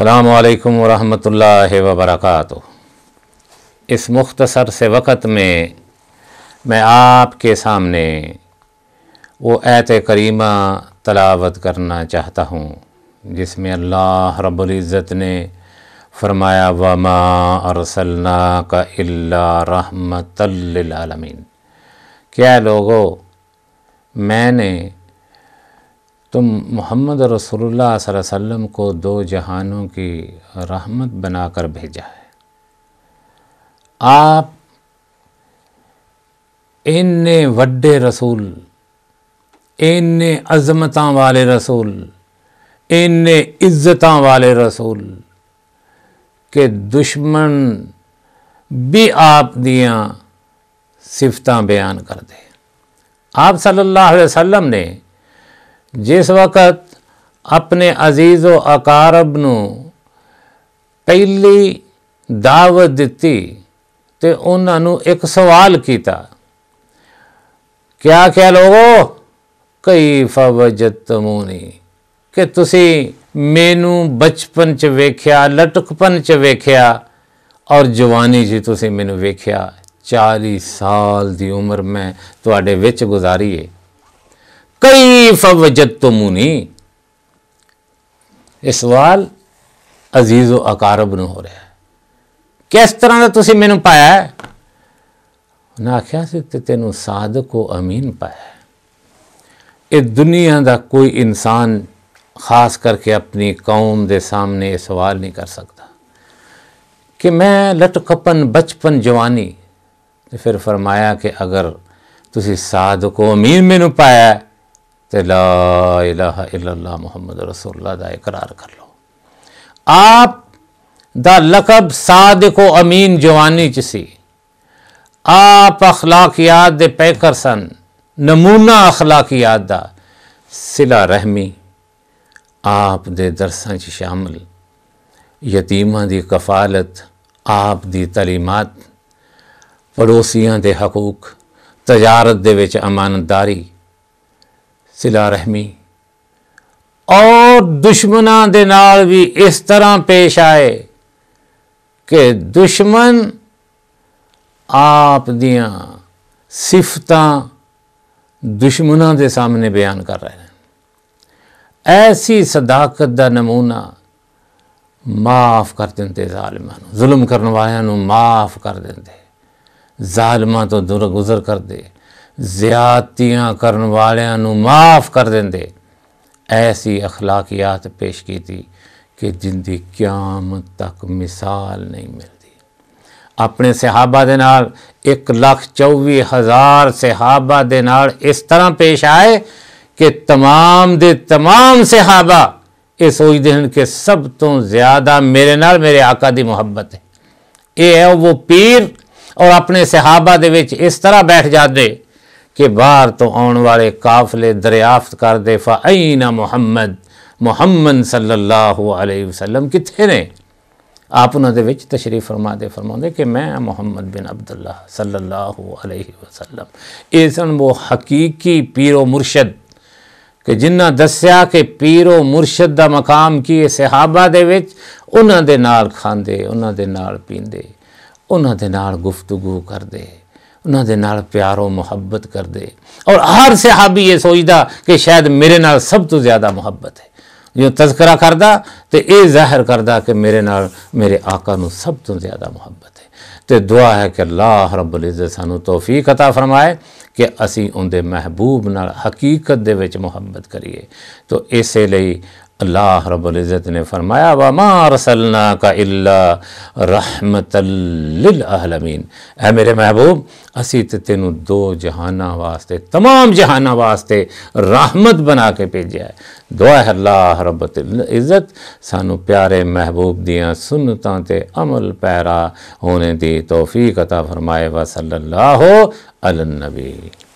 अल्लाम वरहमतुल्लाहि वबरकातु इस मुख्तसर से वक़्त में मैं आपके सामने वो ऐत करीमा तलावत करना चाहता हूँ जिसमें अल्लाह रब्ज़त ने फरमाया वमा अरसलना का अल्ला रहमतमीन क्या लोगो मैंने तुम मोहम्मद रसोल्ला वसम को दो जहानों की रहमत बनाकर भेजा है आप इन्ने वड्डे रसूल इन्ने अजमत वाले रसूल इन इज्जत वाले रसूल के दुश्मन भी आप दियाँ सिफत बयान कर दे आप सल्लल्लाहु अलैहि वसल्लम ने ਜਿਸ ਵਕਤ ਆਪਣੇ ਅਜ਼ੀਜ਼ ਉਹ ਅਕਾਰਬ ਨੂੰ ਪਹਿਲੀ ਦਾਵਤ ਦਿੱਤੀ ਤੇ ਉਹਨਾਂ ਨੂੰ ਇੱਕ ਸਵਾਲ ਕੀਤਾ ਕਿਆ ਕਹ ਲੋਗੋ ਕੈਫ ਵਜਤਮੂਨੀ ਕਿ ਤੁਸੀਂ ਮੈਨੂੰ ਬਚਪਨ ਚ ਵੇਖਿਆ ਲਟਕਪਨ ਚ ਵੇਖਿਆ ਔਰ ਜਵਾਨੀ ਜੀ ਤੁਸੀਂ ਮੈਨੂੰ ਵੇਖਿਆ 40 ਸਾਲ ਦੀ ਉਮਰ ਮੈਂ ਤੁਹਾਡੇ ਵਿੱਚ ਗੁਜ਼ਾਰੀ ਏ कई फवजत तो मुनी ਇਹ ਸਵਾਲ ਅਜ਼ੀਜ਼ ਉਹ ਅਕਾਰਬ ਨੂੰ ਹੋ ਰਿਹਾ ਹੈ ਕਿਸ ਤਰ੍ਹਾਂ ਦਾ ਤੁਸੀਂ ਮੈਨੂੰ ਪਾਇਆ ਨਾ ਆਖਿਆ ਸੀ ਤੇ ਤੈਨੂੰ ਸਾਦਕ ਉਹ ਅਮੀਨ ਪਾਇਆ ਇਹ ਦੁਨੀਆ ਦਾ ਕੋਈ ਇਨਸਾਨ ਖਾਸ ਕਰਕੇ ਆਪਣੀ ਕੌਮ ਦੇ ਸਾਹਮਣੇ ਇਹ ਸਵਾਲ ਨਹੀਂ ਕਰ ਸਕਦਾ ਕਿ ਮੈਂ ਲਟਕਪਨ ਬਚਪਨ ਜਵਾਨੀ ਤੇ ਫਿਰ ਫਰਮਾਇਆ ਕਿ ਅਗਰ ਤੁਸੀਂ ਸਾਦਕ ਉਹ ਅਮੀਨ ਮੈਨੂੰ ਪਾਇਆ तो ला मोहम्मद रसोल्ला का इकरार कर लो आप द लकब साद को अमीन जवानी चसी आप अखलाकियात दे पैकर सन नमूना अखलाकियात दा सिला रहमी आप दे दरसा च शामिल यतीमां दी कफालत आप दी तलीमात पड़ोसियों दे हकूक तजारत दे विच अमानतदारी ਸਿਲਾ ਰਹਿਮੀ ਔਰ ਦੁਸ਼ਮਨਾਂ ਦੇ ਨਾਲ ਵੀ ਇਸ ਤਰ੍ਹਾਂ ਪੇਸ਼ ਆਏ ਕਿ ਦੁਸ਼ਮਨ ਆਪ ਦੀਆਂ ਸਿਫਤਾਂ ਦੁਸ਼ਮਨਾਂ ਦੇ ਸਾਹਮਣੇ ਬਿਆਨ ਕਰ ਰਹੇ ਨੇ ਐਸੀ ਸਦਾਕਤ ਦਾ ਨਮੂਨਾ ਮਾਫ ਕਰ ਦਿੰਦੇ ਜ਼ਾਲਮਾਂ ਨੂੰ ਜ਼ੁਲਮ ਕਰਨ ਵਾਲਿਆਂ ਨੂੰ ਮਾਫ ਕਰ ਦਿੰਦੇ ਜ਼ਾਲਮਾਂ ਤੋਂ ਦੁਰਗੁਜ਼ਰ ਕਰਦੇ ਜ਼ਿਆਤੀਆਂ ਕਰਨ ਵਾਲਿਆਂ ਨੂੰ ਮਾਫ ਕਰ ਦਿੰਦੇ ਐਸੀ اخلاقیات ਪੇਸ਼ ਕੀਤੀ ਕਿ ਜਿੰਦੀ ਕਿਆਮਤ ਤੱਕ ਮਿਸਾਲ ਨਹੀਂ ਮਿਲਦੀ ਆਪਣੇ ਸਹਾਬਾ ਦੇ ਨਾਲ 124000 ਸਹਾਬਾ ਦੇ ਨਾਲ ਇਸ ਤਰ੍ਹਾਂ ਪੇਸ਼ ਆਏ ਕਿ तमाम ਦੇ तमाम ਸਹਾਬਾ ਇਹ ਸੋਚਦੇ ਹਨ ਕਿ ਸਭ ਤੋਂ ਜ਼ਿਆਦਾ ਮੇਰੇ ਨਾਲ ਮੇਰੇ ਆਕਾ ਦੀ ਮੁਹੱਬਤ ਹੈ ਇਹ ਹੈ ਉਹ ਪੀਰ ਔਰ ਆਪਣੇ ਸਹਾਬਾ ਦੇ ਵਿੱਚ ਇਸ ਤਰ੍ਹਾਂ ਬੈਠ ਜਾਂਦੇ कि बार तो आने वाले काफले दरियाफ्त कर दे फ़ाइना मुहम्मद मुहम्मद सल्लल्लाहु अलैहि वसल्लम कितने ने आप उन्होंने तशरीफ फरमाते फरमाते कि मैं मुहम्मद बिन अब्दुल्ला सल्लल्लाहु अलैहि वसल्लम ये सन वो हकीकी पीरो मुर्शद कि जिन्हें दस्या कि पीरो मुर्शद का मकाम की है सिहाबा दे विच उन्होंने खाते उन्होंने पीते उन्होंने गुफ्तगु करते ਉਹਨਾਂ ਦੇ ਨਾਲ ਪਿਆਰ ਉਹ ਮੁਹੱਬਤ ਕਰਦੇ ਔਰ ਹਰ ਸਹਾਬੀ ਇਹ ਸੋਚਦਾ ਕਿ ਸ਼ਾਇਦ ਮੇਰੇ ਨਾਲ ਸਭ ਤੋਂ ਜ਼ਿਆਦਾ ਮੁਹੱਬਤ ਹੈ ਜੋ ਤਜ਼ਕਰਾ ਕਰਦਾ ਤੇ ਇਹ ਜ਼ਾਹਿਰ ਕਰਦਾ ਕਿ ਮੇਰੇ ਨਾਲ ਮੇਰੇ ਆਕਾ ਨੂੰ ਸਭ ਤੋਂ ਜ਼ਿਆਦਾ ਮੁਹੱਬਤ ਹੈ ਤੇ ਦੁਆ ਹੈ ਕਿ ਅੱਲਾਹ ਰੱਬੁਲ ਇਜ਼ਤ ਸਾਨੂੰ ਤੌਫੀਕ عطا ਫਰਮਾਏ ਕਿ ਅਸੀਂ ਉਹਦੇ ਮਹਿਬੂਬ ਨਾਲ ਹਕੀਕਤ ਦੇ ਵਿੱਚ ਮੁਹੱਬਤ ਕਰੀਏ ਤੋਂ ਇਸੇ ਲਈ अल्लाह रब्ज़त ने फरमाया वमारसलना का अल्ला रहमतमीन ए मेरे महबूब असी तो तेन दो जहाना वास्ते तमाम जहाना वास्ते रहमत बना के भेजा है दुआ है अल्लाह रब्बत इज़्ज़त सानू प्यारे महबूब दियाँ सुनतों ते अमल पैरा होने दी तोहफी कथा फरमाए अल नबी